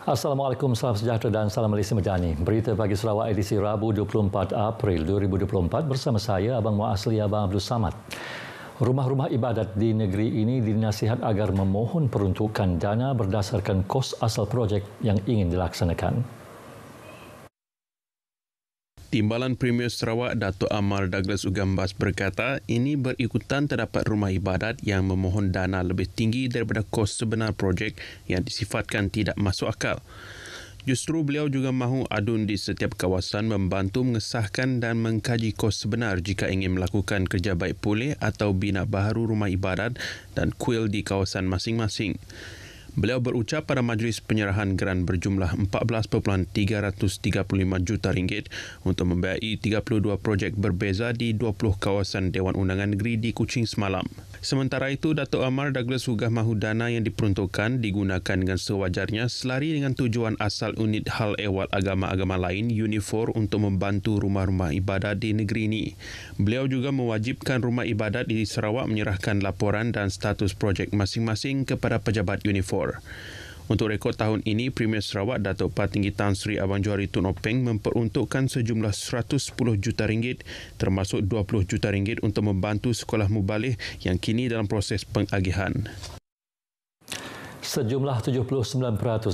Assalamualaikum, salam sejahtera dan salam Malaysia Medani. Berita pagi Sarawak edisi Rabu 24 April 2024 bersama saya Abang Mua Asli Abang Abdul Samad. Rumah-rumah ibadat di negeri ini dinasihat agar memohon peruntukan dana berdasarkan kos asal projek yang ingin dilaksanakan. Timbalan Premier Sarawak Datuk Amar Douglas Ugambas berkata, ini berikutan terdapat rumah ibadat yang memohon dana lebih tinggi daripada kos sebenar projek yang disifatkan tidak masuk akal. Justru beliau juga mahu adun di setiap kawasan membantu mengesahkan dan mengkaji kos sebenar jika ingin melakukan kerja baik pulih atau bina baharu rumah ibadat dan kuil di kawasan masing-masing. Beliau berucap pada majlis penyerahan geran berjumlah 14.335 juta ringgit untuk membiayai 32 projek berbeza di 20 kawasan Dewan Undangan Negeri di Kuching semalam. Sementara itu, Datuk Amar Douglas Hugah Mahudana yang diperuntukkan digunakan dengan sewajarnya selari dengan tujuan asal unit hal ehwal agama-agama lain, Unifor, untuk membantu rumah-rumah ibadat di negeri ini. Beliau juga mewajibkan rumah ibadat di Sarawak menyerahkan laporan dan status projek masing-masing kepada pejabat Unifor. Untuk rekod tahun ini, Premier Sarawak Datuk Patinggi Tan Sri Abang Johari Tun Openg memperuntukkan sejumlah 110 juta ringgit termasuk 20 juta ringgit untuk membantu sekolah mubalih yang kini dalam proses pengagihan. Sejumlah 79%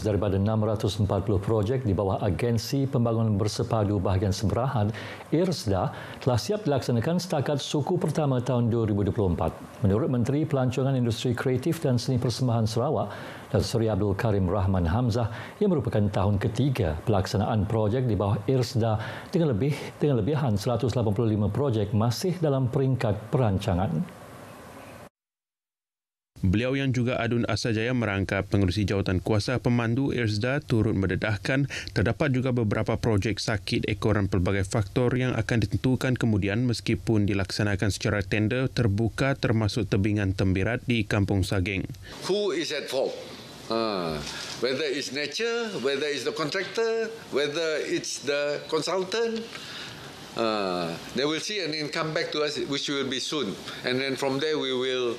daripada 640 projek di bawah Agensi Pembangunan Bersepadu Bahagian Seberahan, IRSDA, telah siap dilaksanakan setakat suku pertama tahun 2024. Menurut Menteri Pelancongan Industri Kreatif dan Seni Persembahan Sarawak, dan Suri Abdul Karim Rahman Hamzah, yang merupakan tahun ketiga pelaksanaan projek di bawah IRSDA dengan lebih dengan lebihan 185 projek masih dalam peringkat perancangan. Beliau yang juga adun asal jaya merangkap pengurusi jawatan kuasa pemandu IRSDA turut mendedahkan terdapat juga beberapa projek sakit ekoran pelbagai faktor yang akan ditentukan kemudian meskipun dilaksanakan secara tender terbuka termasuk tebingan tembirat di Kampung Sageng. Who is at fault? Uh, whether it's nature, whether it's the contractor, whether it's the consultant, uh, they will see and then come back to us which will be soon. And then from there we will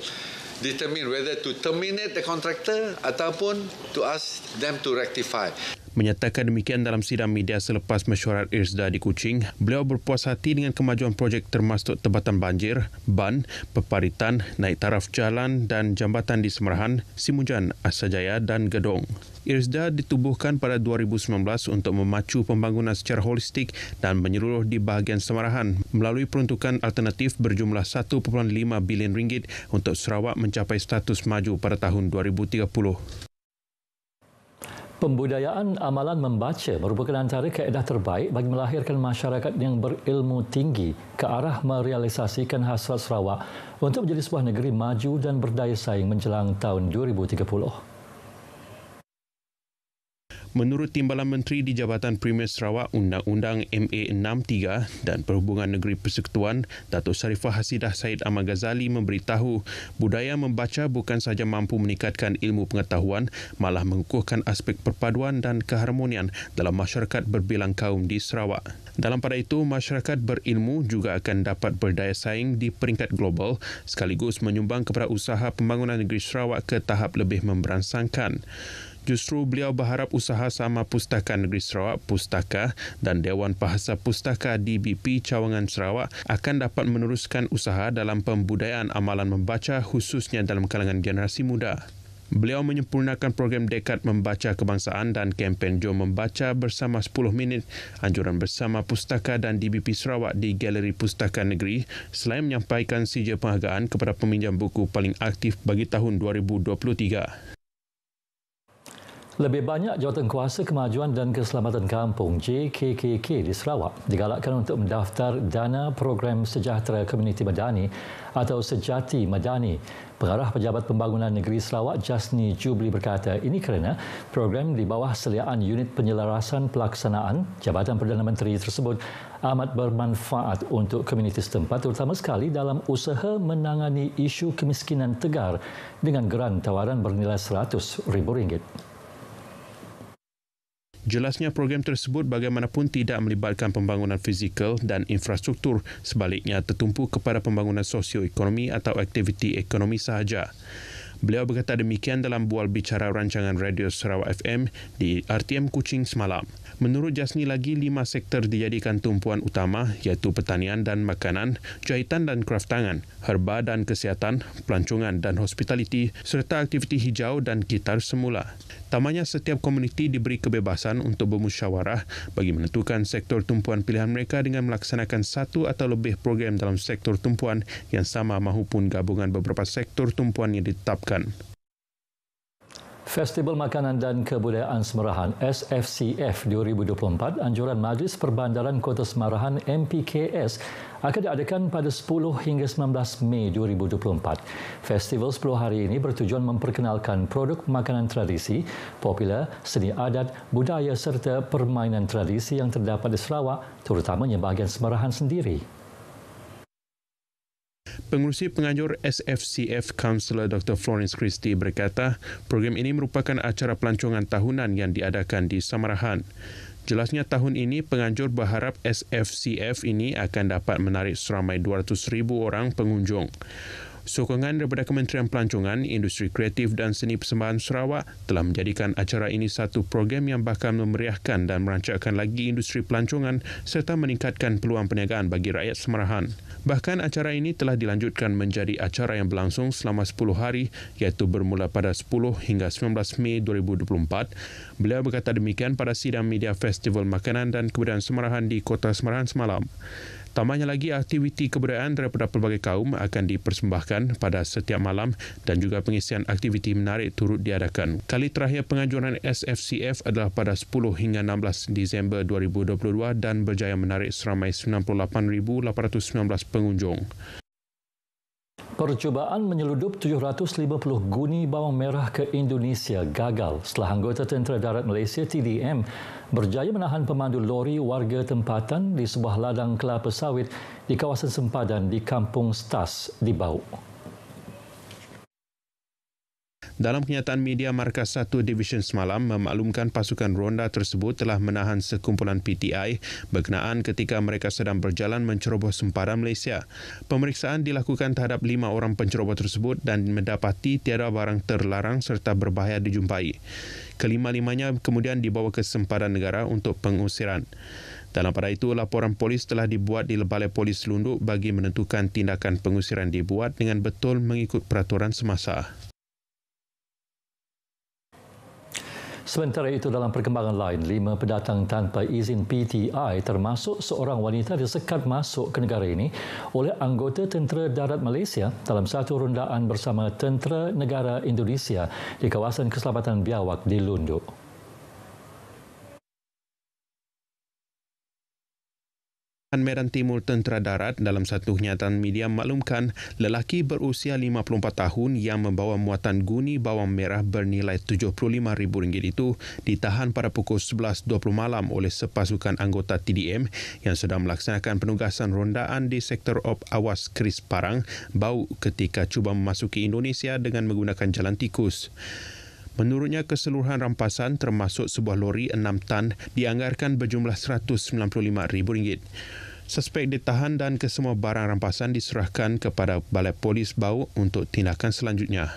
determine whether to terminate the contractor ataupun to ask them to rectify menyatakan demikian dalam sidang media selepas mesyuarat IRSDA di Kuching. Beliau berpuas hati dengan kemajuan projek termasuk tebatan banjir, ban, peparitan, naik taraf jalan dan jambatan di Semerahan, Simunjan, Asajaya dan Gedong. IRSDA ditubuhkan pada 2019 untuk memacu pembangunan secara holistik dan menyeluruh di bahagian Semarahan melalui peruntukan alternatif berjumlah 1.5 bilion ringgit untuk Sarawak mencapai status maju pada tahun 2030. Pembudayaan amalan membaca merupakan antara kaedah terbaik bagi melahirkan masyarakat yang berilmu tinggi ke arah merealisasikan hasrat Sarawak untuk menjadi sebuah negeri maju dan berdaya saing menjelang tahun 2030. Menurut Timbalan Menteri di Jabatan Premier Sarawak Undang-Undang MA63 dan Perhubungan Negeri Persekutuan, Datuk Sarifah Hasidah Said Ahmad Ghazali memberitahu budaya membaca bukan sahaja mampu meningkatkan ilmu pengetahuan, malah mengukuhkan aspek perpaduan dan keharmonian dalam masyarakat berbilang kaum di Sarawak. Dalam pada itu, masyarakat berilmu juga akan dapat berdaya saing di peringkat global sekaligus menyumbang kepada usaha pembangunan negeri Sarawak ke tahap lebih memberansangkan justru beliau berharap usaha sama Pustaka Negeri Sarawak, Pustaka dan Dewan Bahasa Pustaka DBP Cawangan Sarawak akan dapat meneruskan usaha dalam pembudayaan amalan membaca khususnya dalam kalangan generasi muda. Beliau menyempurnakan program dekat membaca kebangsaan dan kempen Jom Membaca bersama 10 minit anjuran bersama Pustaka dan DBP Sarawak di Galeri Pustaka Negeri selain menyampaikan sijil penghargaan kepada peminjam buku paling aktif bagi tahun 2023. Lebih banyak jawatan kuasa kemajuan dan keselamatan kampung JKKK di Sarawak digalakkan untuk mendaftar dana program sejahtera komuniti Madani atau Sejati Madani. Pengarah Pejabat Pembangunan Negeri Sarawak Jasni Jubli berkata ini kerana program di bawah seliaan unit penyelarasan pelaksanaan Jabatan Perdana Menteri tersebut amat bermanfaat untuk komuniti setempat terutama sekali dalam usaha menangani isu kemiskinan tegar dengan geran tawaran bernilai RM100,000. Jelasnya program tersebut bagaimanapun tidak melibatkan pembangunan fizikal dan infrastruktur, sebaliknya tertumpu kepada pembangunan sosioekonomi atau aktiviti ekonomi sahaja. Beliau berkata demikian dalam bual bicara rancangan Radio Sarawak FM di RTM Kuching semalam. Menurut Jasni lagi, lima sektor dijadikan tumpuan utama iaitu pertanian dan makanan, jahitan dan kraftangan, herba dan kesihatan, pelancongan dan hospitaliti serta aktiviti hijau dan gitar semula. Tamanya setiap komuniti diberi kebebasan untuk bermusyawarah bagi menentukan sektor tumpuan pilihan mereka dengan melaksanakan satu atau lebih program dalam sektor tumpuan yang sama maupun gabungan beberapa sektor tumpuan yang ditetapkan diterapkan. Festival Makanan dan Kebudayaan Semarahan SFCF 2024 anjuran Majlis Perbandaran Kota Semarahan MPKS akan diadakan pada 10 hingga 19 Mei 2024. Festival 10 hari ini bertujuan memperkenalkan produk makanan tradisi, popular, seni adat, budaya serta permainan tradisi yang terdapat di Sarawak terutamanya bahagian Semarahan sendiri. Pengurusi Penganjur SFCF Councillor Dr. Florence Christie berkata, program ini merupakan acara pelancongan tahunan yang diadakan di Samarahan. Jelasnya tahun ini penganjur berharap SFCF ini akan dapat menarik seramai 200,000 orang pengunjung. Sokongan daripada Kementerian Pelancongan, Industri Kreatif dan Seni Persembahan Sarawak telah menjadikan acara ini satu program yang bakal memeriahkan dan merancangkan lagi industri pelancongan serta meningkatkan peluang perniagaan bagi rakyat Semarahan. Bahkan acara ini telah dilanjutkan menjadi acara yang berlangsung selama 10 hari iaitu bermula pada 10 hingga 19 Mei 2024. Beliau berkata demikian pada sidang media Festival Makanan dan Kebudayaan Semarahan di Kota Semarahan semalam. Tambahnya lagi, aktiviti kebudayaan daripada pelbagai kaum akan dipersembahkan pada setiap malam dan juga pengisian aktiviti menarik turut diadakan. Kali terakhir penganjuran SFCF adalah pada 10 hingga 16 Disember 2022 dan berjaya menarik seramai 98,819 pengunjung. Percubaan menyeludup 750 guni bawang merah ke Indonesia gagal setelah anggota tentera darat Malaysia TDM berjaya menahan pemandu lori warga tempatan di sebuah ladang kelapa sawit di kawasan sempadan di Kampung Stas di Bau. Dalam kenyataan media Markas 1 Division semalam memaklumkan pasukan ronda tersebut telah menahan sekumpulan PTI berkenaan ketika mereka sedang berjalan menceroboh sempadan Malaysia. Pemeriksaan dilakukan terhadap lima orang penceroboh tersebut dan mendapati tiada barang terlarang serta berbahaya dijumpai. Kelima-limanya kemudian dibawa ke sempadan negara untuk pengusiran. Dalam pada itu, laporan polis telah dibuat di Balai Polis Lunduk bagi menentukan tindakan pengusiran dibuat dengan betul mengikut peraturan semasa. Sementara itu dalam perkembangan lain, lima pendatang tanpa izin PTI termasuk seorang wanita disekat masuk ke negara ini oleh anggota tentera darat Malaysia dalam satu rundaan bersama tentera negara Indonesia di kawasan keselamatan Biawak di Lunduk. Pasukan Medan Timur Tentera Darat dalam satu kenyataan media maklumkan lelaki berusia 54 tahun yang membawa muatan guni bawang merah bernilai rm ringgit itu ditahan pada pukul 11.20 malam oleh sepasukan anggota TDM yang sedang melaksanakan penugasan rondaan di sektor op awas Kris Parang bau ketika cuba memasuki Indonesia dengan menggunakan jalan tikus. Menurutnya, keseluruhan rampasan termasuk sebuah lori enam tan dianggarkan berjumlah rm ringgit. Suspek ditahan dan kesemua barang rampasan diserahkan kepada Balai Polis Bau untuk tindakan selanjutnya.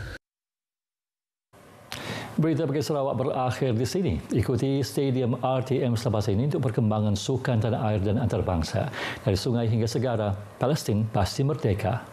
Berita bagi Sarawak berakhir di sini. Ikuti Stadium RTM selepas ini untuk perkembangan sukan tanah air dan antarabangsa. Dari sungai hingga segara, Palestin pasti merdeka.